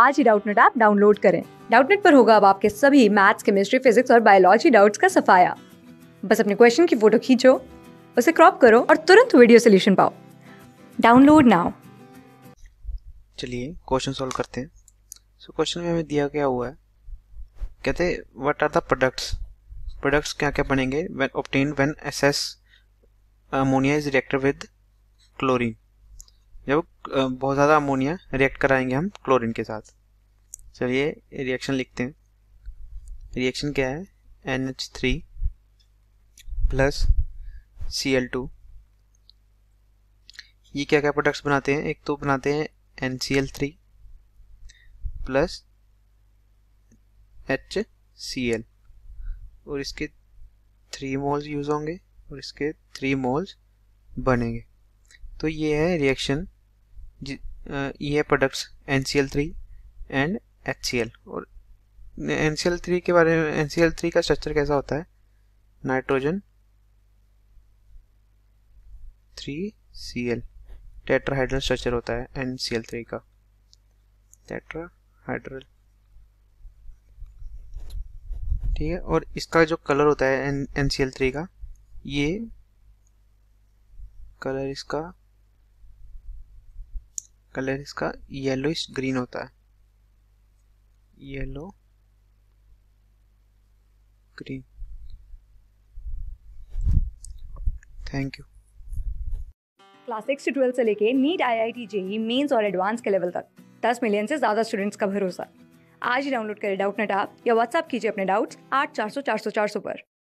आज ही Doubtnut app download करें डाउटनेट पर होगा अब आपके सभी मैथ्स केमिस्ट्री फिजिक्स और बायोलॉजी डाउट्स का सफाया बस अपने क्वेश्चन की फोटो खींचो उसे क्रॉप करो और तुरंत वीडियो सोल्यूशन पाओ डाउनलोड नाउ चलिए क्वेश्चन सॉल्व करते हैं सो so, क्वेश्चन में हमें दिया क्या हुआ है कहते what are the products products क्या क्या बनेंगे when obtain when excess ammonia is reacted with chlorine जब बहुत ज़्यादा अमोनिया रिएक्ट कराएंगे हम क्लोरीन के साथ चलिए रिएक्शन लिखते हैं रिएक्शन क्या है N H three plus C L two ये क्या क्या प्रोडक्ट्स बनाते हैं एक तो बनाते हैं N C L three plus H C L और इसके थ्री मोल्स यूज़ होंगे और इसके थ्री मोल्स बनेंगे तो ये है रिएक्शन ये products N C L three and H C L और एन सी एल थ्री के बारे में एन सी एल थ्री का स्ट्रक्चर कैसा होता है nitrogen three C L tetrahedral structure होता है एन सी एल थ्री का टेट्राहाइड्रल ठीक है और इसका जो कलर होता है N N C L three का ये कलर इसका कलर इसका इस ग्रीन होता है yellow green thank you class six to twelfth से लेके NEET I I T JEE mains और एडवांस के लेवल तक दस मिलियन से ज़्यादा स्टूडेंट्स का भरोसा आज ही डाउनलोड करें डाउट नेट आप या व्हाट्सअप कीजिए अपने डाउट्स आठ चार सौ चार सौ चार सौ पर